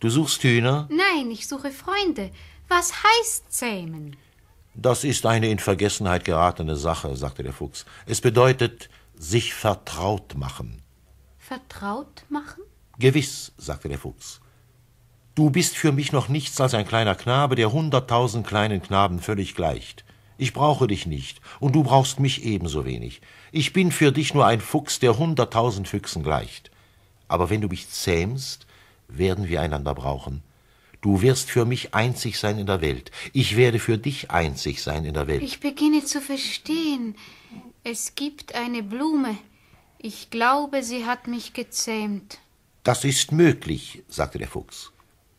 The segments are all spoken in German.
Du suchst Hühner? Nein, ich suche Freunde. Was heißt zähmen? Das ist eine in Vergessenheit geratene Sache, sagte der Fuchs. Es bedeutet sich vertraut machen. Vertraut machen? Gewiss, sagte der Fuchs. Du bist für mich noch nichts als ein kleiner Knabe, der hunderttausend kleinen Knaben völlig gleicht. Ich brauche dich nicht, und du brauchst mich ebenso wenig. Ich bin für dich nur ein Fuchs, der hunderttausend Füchsen gleicht. Aber wenn du mich zähmst, werden wir einander brauchen. Du wirst für mich einzig sein in der Welt. Ich werde für dich einzig sein in der Welt. Ich beginne zu verstehen. Es gibt eine Blume. Ich glaube, sie hat mich gezähmt. Das ist möglich, sagte der Fuchs.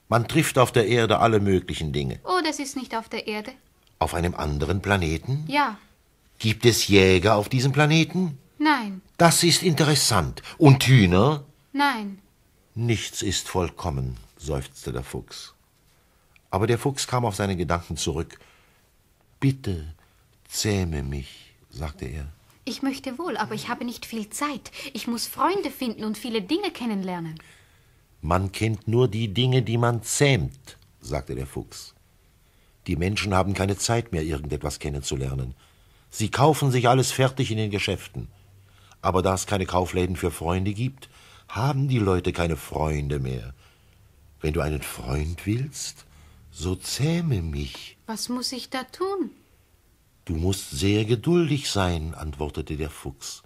Man trifft auf der Erde alle möglichen Dinge. Oh, das ist nicht auf der Erde. Auf einem anderen Planeten? Ja. Gibt es Jäger auf diesem Planeten? Nein. Das ist interessant. Und Hühner? Nein. Nichts ist vollkommen, seufzte der Fuchs. Aber der Fuchs kam auf seine Gedanken zurück. Bitte zähme mich, sagte er. Ich möchte wohl, aber ich habe nicht viel Zeit. Ich muss Freunde finden und viele Dinge kennenlernen. Man kennt nur die Dinge, die man zähmt, sagte der Fuchs. Die Menschen haben keine Zeit mehr, irgendetwas kennenzulernen. Sie kaufen sich alles fertig in den Geschäften. Aber da es keine Kaufläden für Freunde gibt, haben die Leute keine Freunde mehr. Wenn du einen Freund willst, so zähme mich. Was muss ich da tun? Du musst sehr geduldig sein, antwortete der Fuchs.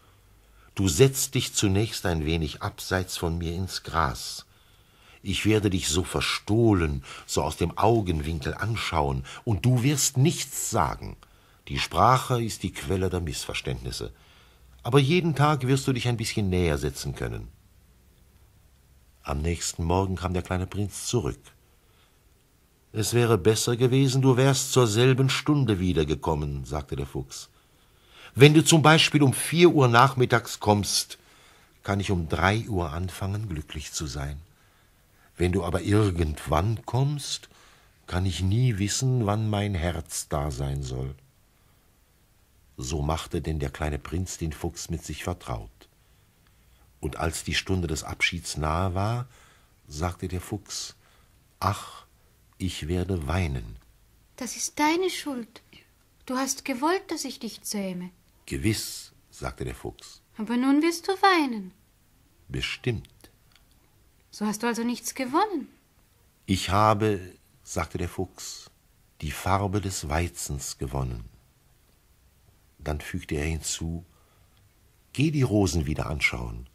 Du setzt dich zunächst ein wenig abseits von mir ins Gras. Ich werde dich so verstohlen, so aus dem Augenwinkel anschauen, und du wirst nichts sagen. Die Sprache ist die Quelle der Missverständnisse. Aber jeden Tag wirst du dich ein bisschen näher setzen können. Am nächsten Morgen kam der kleine Prinz zurück. Es wäre besser gewesen, du wärst zur selben Stunde wiedergekommen, sagte der Fuchs. Wenn du zum Beispiel um vier Uhr nachmittags kommst, kann ich um drei Uhr anfangen, glücklich zu sein. Wenn du aber irgendwann kommst, kann ich nie wissen, wann mein Herz da sein soll. So machte denn der kleine Prinz den Fuchs mit sich vertraut. Und als die Stunde des Abschieds nahe war, sagte der Fuchs, Ach, ich werde weinen. Das ist deine Schuld. Du hast gewollt, dass ich dich zähme. Gewiss, sagte der Fuchs. Aber nun wirst du weinen. Bestimmt. So hast du also nichts gewonnen. Ich habe, sagte der Fuchs, die Farbe des Weizens gewonnen. Dann fügte er hinzu, Geh die Rosen wieder anschauen.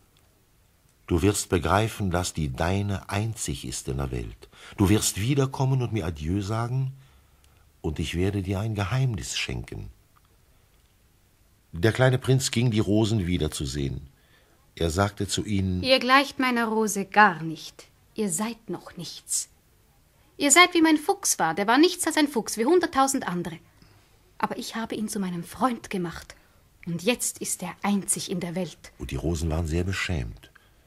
Du wirst begreifen, dass die deine einzig ist in der Welt. Du wirst wiederkommen und mir Adieu sagen, und ich werde dir ein Geheimnis schenken. Der kleine Prinz ging, die Rosen wiederzusehen. Er sagte zu ihnen Ihr gleicht meiner Rose gar nicht. Ihr seid noch nichts. Ihr seid wie mein Fuchs war, der war nichts als ein Fuchs, wie hunderttausend andere. Aber ich habe ihn zu meinem Freund gemacht, und jetzt ist er einzig in der Welt. Und die Rosen waren sehr beschämt.